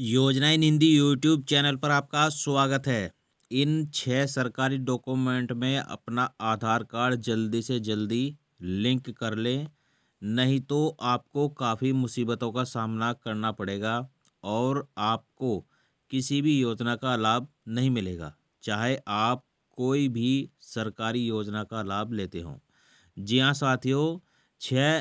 योजना इन Hindi YouTube channel पर आपका स्वागत है इन छः सरकारी डॉक्यूमेंट में अपना आधार कार्ड जल्दी से जल्दी लिंक कर लें नहीं तो आपको काफ़ी मुसीबतों का सामना करना पड़ेगा और आपको किसी भी योजना का लाभ नहीं मिलेगा चाहे आप कोई भी सरकारी योजना का लाभ लेते हों जी हाँ साथियों छः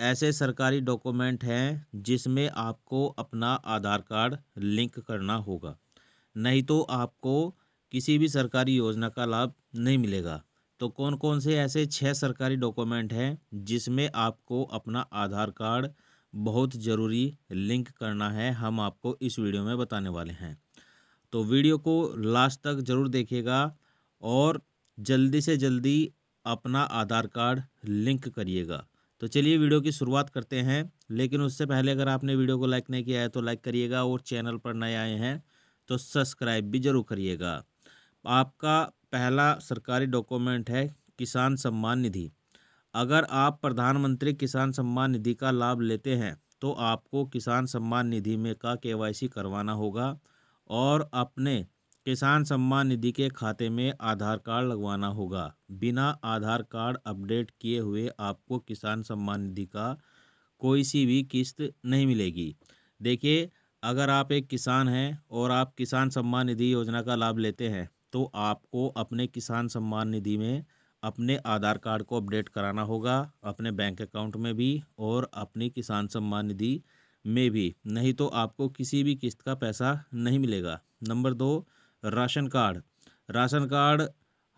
ऐसे सरकारी डॉक्यूमेंट हैं जिसमें आपको अपना आधार कार्ड लिंक करना होगा नहीं तो आपको किसी भी सरकारी योजना का लाभ नहीं मिलेगा तो कौन कौन से ऐसे छः सरकारी डॉक्यूमेंट हैं जिसमें आपको अपना आधार कार्ड बहुत ज़रूरी लिंक करना है हम आपको इस वीडियो में बताने वाले हैं तो वीडियो को लास्ट तक ज़रूर देखिएगा और जल्दी से जल्दी अपना आधार कार्ड लिंक करिएगा तो चलिए वीडियो की शुरुआत करते हैं लेकिन उससे पहले अगर आपने वीडियो को लाइक नहीं किया है तो लाइक करिएगा और चैनल पर नए आए हैं तो सब्सक्राइब भी जरूर करिएगा आपका पहला सरकारी डॉक्यूमेंट है किसान सम्मान निधि अगर आप प्रधानमंत्री किसान सम्मान निधि का लाभ लेते हैं तो आपको किसान सम्मान निधि में का केवाईसी करवाना होगा और अपने किसान सम्मान निधि के खाते में आधार कार्ड लगवाना होगा बिना आधार कार्ड अपडेट किए हुए आपको किसान सम्मान निधि का कोई सी भी किस्त नहीं मिलेगी देखिए अगर आप एक किसान हैं और आप किसान सम्मान निधि योजना का लाभ लेते हैं तो आपको अपने किसान सम्मान निधि में अपने आधार कार्ड को अपडेट कराना होगा अपने बैंक अकाउंट में भी और अपनी किसान सम्मान निधि में भी नहीं तो आपको किसी भी किस्त का पैसा नहीं मिलेगा नंबर दो राशन कार्ड राशन कार्ड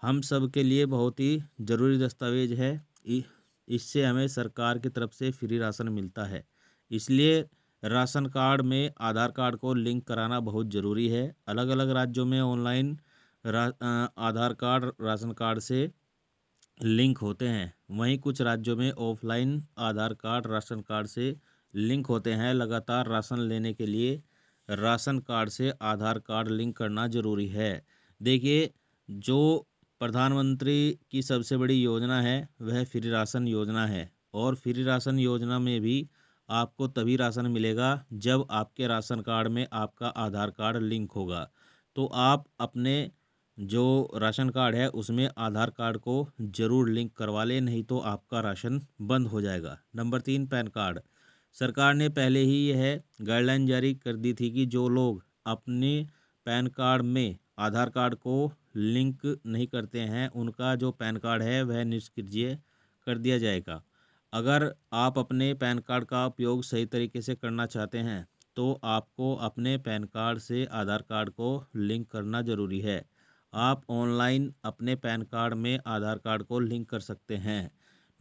हम सब के लिए बहुत ही ज़रूरी दस्तावेज है इससे हमें सरकार की तरफ से फ्री राशन मिलता है इसलिए राशन कार्ड में आधार कार्ड को लिंक कराना बहुत ज़रूरी है अलग अलग राज्यों में online Aadhaar card ration card से लिंक होते हैं वहीं कुछ राज्यों में offline Aadhaar card ration card से लिंक होते हैं लगातार राशन लेने के लिए राशन कार्ड से आधार कार्ड लिंक करना ज़रूरी है देखिए जो प्रधानमंत्री की सबसे बड़ी योजना है वह फ्री राशन योजना है और फ्री राशन योजना में भी आपको तभी राशन मिलेगा जब आपके राशन कार्ड में आपका आधार कार्ड लिंक होगा तो आप अपने जो राशन कार्ड है उसमें आधार कार्ड को ज़रूर लिंक करवा लें नहीं तो आपका राशन बंद हो जाएगा नंबर तीन पैन कार्ड सरकार ने पहले ही यह गाइडलाइन जारी कर दी थी कि जो लोग अपने पैन कार्ड में आधार कार्ड को लिंक नहीं करते हैं उनका जो पैन कार्ड है वह निष्क्रिय कर दिया जाएगा अगर आप अपने पैन कार्ड का उपयोग सही तरीके से करना चाहते हैं तो आपको अपने पैन कार्ड से आधार कार्ड को लिंक करना ज़रूरी है आप ऑनलाइन अपने पैन कार्ड में आधार कार्ड को लिंक कर सकते हैं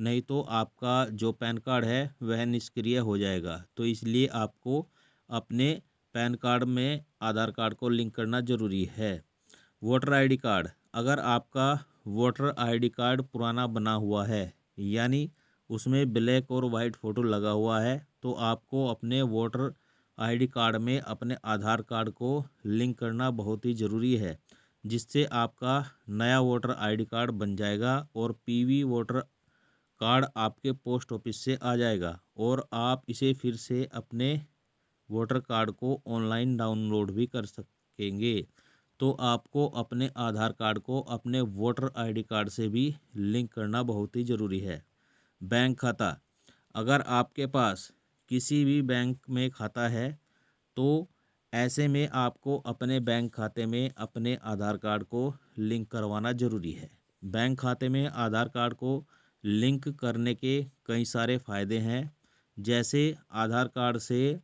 नहीं तो आपका जो पैन कार्ड है वह निष्क्रिय हो जाएगा तो इसलिए आपको अपने पैन कार्ड में आधार कार्ड को लिंक करना ज़रूरी है वोटर आईडी कार्ड अगर आपका वोटर आईडी कार्ड पुराना बना हुआ है यानी उसमें ब्लैक और वाइट फ़ोटो लगा हुआ है तो आपको अपने वोटर आईडी कार्ड में अपने आधार कार्ड को लिंक करना बहुत ही ज़रूरी है जिससे आपका नया वोटर आईडी कार्ड बन जाएगा और पीवी वोटर कार्ड आपके पोस्ट ऑफिस से आ जाएगा और आप इसे फिर से अपने वोटर कार्ड को ऑनलाइन डाउनलोड भी कर सकेंगे तो आपको अपने आधार कार्ड को अपने वोटर आईडी कार्ड से भी लिंक करना बहुत ही ज़रूरी है बैंक खाता अगर आपके पास किसी भी बैंक में खाता है तो ऐसे में आपको अपने बैंक खाते में अपने आधार कार्ड को लिंक करवाना ज़रूरी है बैंक खाते में आधार कार्ड को लिंक करने के कई सारे फ़ायदे हैं जैसे आधार कार्ड से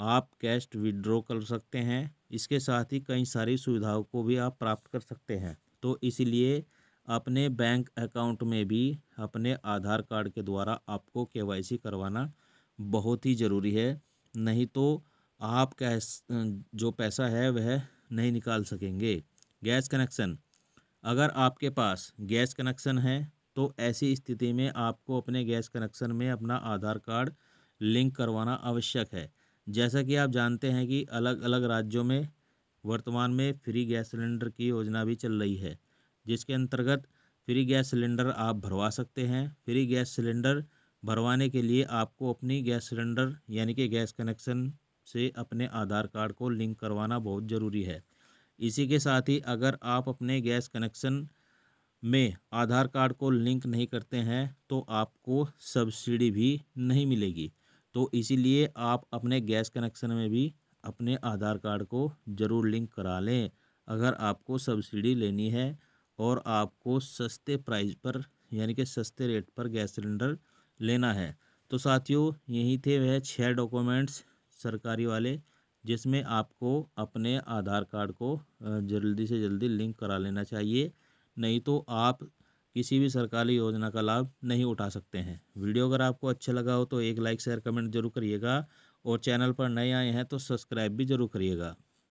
आप कैश विड्रॉ कर सकते हैं इसके साथ ही कई सारी सुविधाओं को भी आप प्राप्त कर सकते हैं तो इसलिए अपने बैंक अकाउंट में भी अपने आधार कार्ड के द्वारा आपको केवाईसी करवाना बहुत ही ज़रूरी है नहीं तो आप कैश जो पैसा है वह नहीं निकाल सकेंगे गैस कनेक्शन अगर आपके पास गैस कनेक्शन है तो ऐसी स्थिति में आपको अपने गैस कनेक्शन में अपना आधार कार्ड लिंक करवाना आवश्यक है जैसा कि आप जानते हैं कि अलग अलग राज्यों में वर्तमान में फ्री गैस सिलेंडर की योजना भी चल रही है जिसके अंतर्गत फ्री गैस सिलेंडर आप भरवा सकते हैं फ्री गैस सिलेंडर भरवाने के लिए आपको अपनी गैस सिलेंडर यानी कि गैस कनेक्शन से अपने आधार कार्ड को लिंक करवाना बहुत ज़रूरी है इसी के साथ ही अगर आप अपने गैस कनेक्शन మే ఆధార్ కార్డ్ కో లింక్ నహీ కర్తే హే తో ఆప్కో సబ్సిడీ భీ నహీ మిలేగి తో ఇసీలియే ఆప్ apne గ్యాస్ కనెక్షన్ మే భీ apne ఆధార్ కార్డ్ కో జరూర్ లింక్ کرا లేఁ అగర్ ఆప్కో సబ్సిడీ లేని హే ఔర్ ఆప్కో సస్తే ప్రైస్ పర్ యాని కి సస్తే రేట్ పర్ గ్యాస్ సిలిండర్ lena హే తో సాథియో యహీ థే వే 6 డాక్యుమెంట్స్ సర్కారీ wale జਿਸమే ఆప్కో apne ఆధార్ కార్డ్ కో జల్ది సే జల్ది లింక్ کرا lena chahiye नहीं तो आप किसी भी सरकारी योजना का लाभ नहीं उठा सकते हैं वीडियो अगर आपको अच्छा लगा हो तो एक लाइक शेयर कमेंट जरूर करिएगा और चैनल पर नए आए हैं तो सब्सक्राइब भी जरूर करिएगा